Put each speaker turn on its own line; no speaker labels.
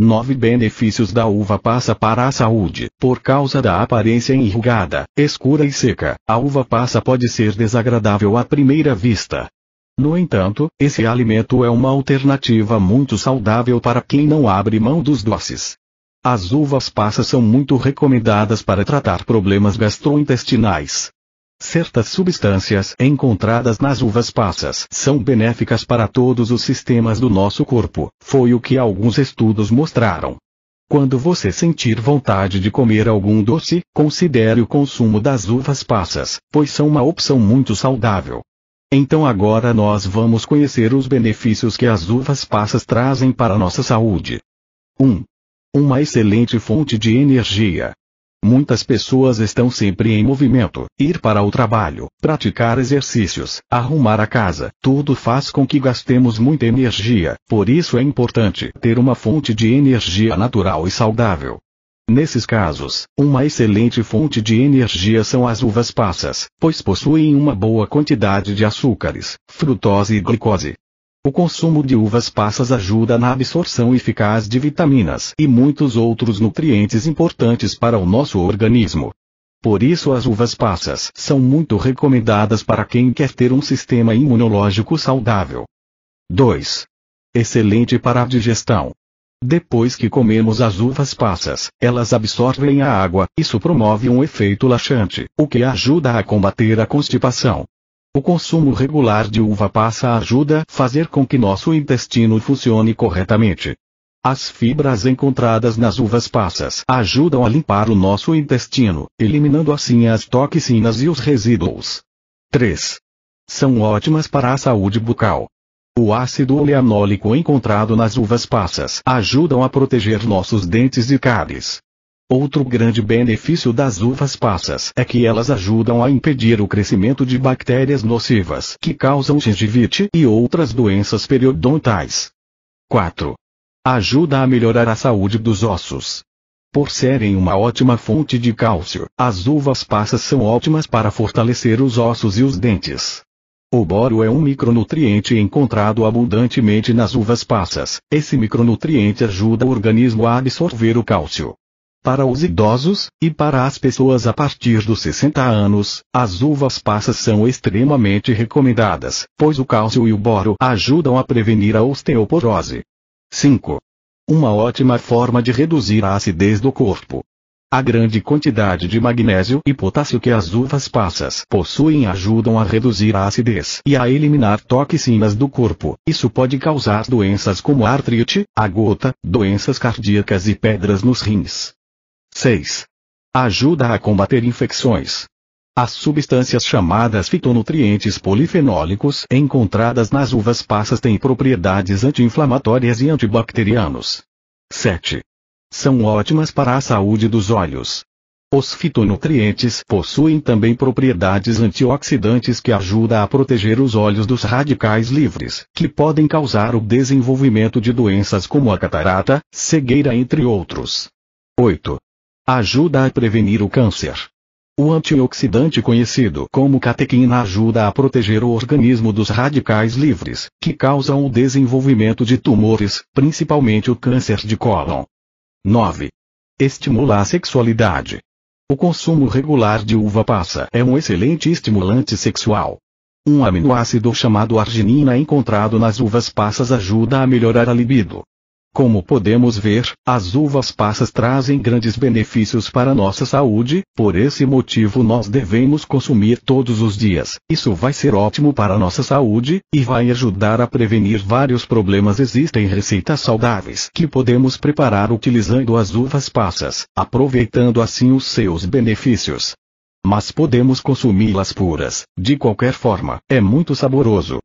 9 benefícios da uva passa para a saúde. Por causa da aparência enrugada, escura e seca, a uva passa pode ser desagradável à primeira vista. No entanto, esse alimento é uma alternativa muito saudável para quem não abre mão dos doces. As uvas passas são muito recomendadas para tratar problemas gastrointestinais. Certas substâncias encontradas nas uvas passas são benéficas para todos os sistemas do nosso corpo, foi o que alguns estudos mostraram. Quando você sentir vontade de comer algum doce, considere o consumo das uvas passas, pois são uma opção muito saudável. Então agora nós vamos conhecer os benefícios que as uvas passas trazem para a nossa saúde. 1. Uma excelente fonte de energia. Muitas pessoas estão sempre em movimento, ir para o trabalho, praticar exercícios, arrumar a casa, tudo faz com que gastemos muita energia, por isso é importante ter uma fonte de energia natural e saudável. Nesses casos, uma excelente fonte de energia são as uvas passas, pois possuem uma boa quantidade de açúcares, frutose e glicose, o consumo de uvas passas ajuda na absorção eficaz de vitaminas e muitos outros nutrientes importantes para o nosso organismo. Por isso as uvas passas são muito recomendadas para quem quer ter um sistema imunológico saudável. 2. Excelente para a digestão. Depois que comemos as uvas passas, elas absorvem a água, isso promove um efeito laxante, o que ajuda a combater a constipação. O consumo regular de uva passa ajuda a fazer com que nosso intestino funcione corretamente. As fibras encontradas nas uvas passas ajudam a limpar o nosso intestino, eliminando assim as toxinas e os resíduos. 3. São ótimas para a saúde bucal. O ácido oleanólico encontrado nas uvas passas ajudam a proteger nossos dentes de cáries. Outro grande benefício das uvas passas é que elas ajudam a impedir o crescimento de bactérias nocivas que causam gengivite e outras doenças periodontais. 4. Ajuda a melhorar a saúde dos ossos. Por serem uma ótima fonte de cálcio, as uvas passas são ótimas para fortalecer os ossos e os dentes. O boro é um micronutriente encontrado abundantemente nas uvas passas. Esse micronutriente ajuda o organismo a absorver o cálcio, para os idosos, e para as pessoas a partir dos 60 anos, as uvas passas são extremamente recomendadas, pois o cálcio e o boro ajudam a prevenir a osteoporose. 5. Uma ótima forma de reduzir a acidez do corpo. A grande quantidade de magnésio e potássio que as uvas passas possuem ajudam a reduzir a acidez e a eliminar toxinas do corpo. Isso pode causar doenças como artrite, a gota, doenças cardíacas e pedras nos rins. 6. Ajuda a combater infecções. As substâncias chamadas fitonutrientes polifenólicos encontradas nas uvas passas têm propriedades anti-inflamatórias e antibacterianos. 7. São ótimas para a saúde dos olhos. Os fitonutrientes possuem também propriedades antioxidantes que ajudam a proteger os olhos dos radicais livres, que podem causar o desenvolvimento de doenças como a catarata, cegueira entre outros. 8. Ajuda a prevenir o câncer. O antioxidante conhecido como catequina ajuda a proteger o organismo dos radicais livres, que causam o desenvolvimento de tumores, principalmente o câncer de cólon. 9. Estimula a sexualidade. O consumo regular de uva passa é um excelente estimulante sexual. Um aminoácido chamado arginina encontrado nas uvas passas ajuda a melhorar a libido, como podemos ver, as uvas passas trazem grandes benefícios para nossa saúde, por esse motivo nós devemos consumir todos os dias. Isso vai ser ótimo para nossa saúde, e vai ajudar a prevenir vários problemas. Existem receitas saudáveis que podemos preparar utilizando as uvas passas, aproveitando assim os seus benefícios mas podemos consumi-las puras. De qualquer forma, é muito saboroso.